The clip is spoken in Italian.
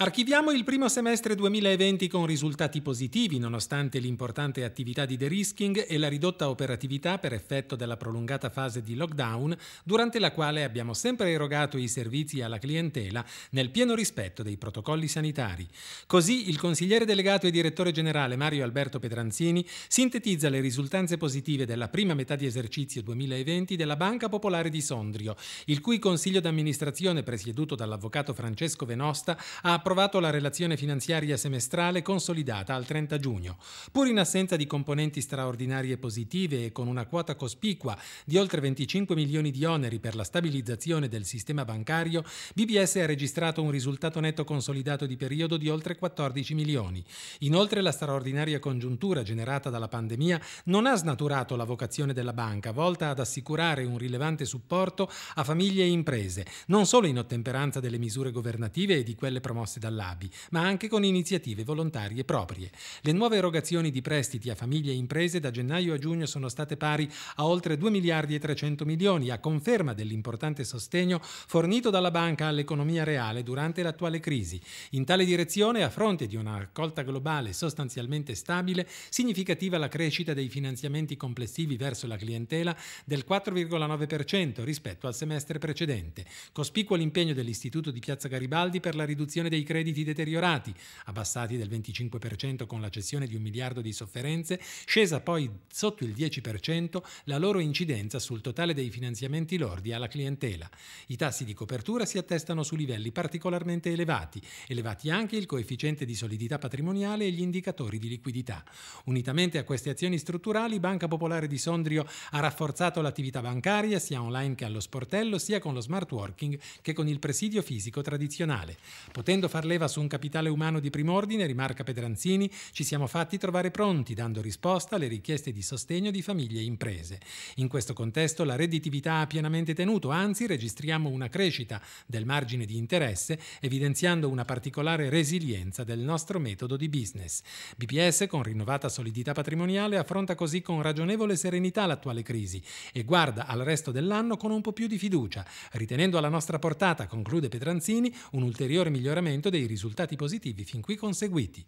Archiviamo il primo semestre 2020 con risultati positivi nonostante l'importante attività di de-risking e la ridotta operatività per effetto della prolungata fase di lockdown, durante la quale abbiamo sempre erogato i servizi alla clientela nel pieno rispetto dei protocolli sanitari. Così il consigliere delegato e direttore generale Mario Alberto Pedranzini sintetizza le risultanze positive della prima metà di esercizio 2020 della Banca Popolare di Sondrio, il cui consiglio d'amministrazione presieduto dall'avvocato Francesco Venosta ha approvato la relazione finanziaria semestrale consolidata al 30 giugno. Pur in assenza di componenti straordinarie positive e con una quota cospicua di oltre 25 milioni di oneri per la stabilizzazione del sistema bancario, BBS ha registrato un risultato netto consolidato di periodo di oltre 14 milioni. Inoltre la straordinaria congiuntura generata dalla pandemia non ha snaturato la vocazione della banca, volta ad assicurare un rilevante supporto a famiglie e imprese, non solo in ottemperanza delle misure governative e di quelle promosse tasse dall'ABI, ma anche con iniziative volontarie proprie. Le nuove erogazioni di prestiti a famiglie e imprese da gennaio a giugno sono state pari a oltre 2 miliardi e 300 milioni, a conferma dell'importante sostegno fornito dalla banca all'economia reale durante l'attuale crisi. In tale direzione, a fronte di una raccolta globale sostanzialmente stabile, significativa la crescita dei finanziamenti complessivi verso la clientela del 4,9% rispetto al semestre precedente. Cospicuo l'impegno dell'Istituto di Piazza Garibaldi per la riduzione dei crediti deteriorati, abbassati del 25% con la cessione di un miliardo di sofferenze, scesa poi sotto il 10% la loro incidenza sul totale dei finanziamenti lordi alla clientela. I tassi di copertura si attestano su livelli particolarmente elevati, elevati anche il coefficiente di solidità patrimoniale e gli indicatori di liquidità. Unitamente a queste azioni strutturali, Banca Popolare di Sondrio ha rafforzato l'attività bancaria sia online che allo sportello, sia con lo smart working che con il presidio fisico tradizionale, potendo far far leva su un capitale umano di prim'ordine, rimarca Pedranzini, ci siamo fatti trovare pronti, dando risposta alle richieste di sostegno di famiglie e imprese. In questo contesto la redditività ha pienamente tenuto, anzi registriamo una crescita del margine di interesse, evidenziando una particolare resilienza del nostro metodo di business. BPS, con rinnovata solidità patrimoniale, affronta così con ragionevole serenità l'attuale crisi e guarda al resto dell'anno con un po' più di fiducia, ritenendo alla nostra portata, conclude Pedranzini, un ulteriore miglioramento dei risultati positivi fin qui conseguiti.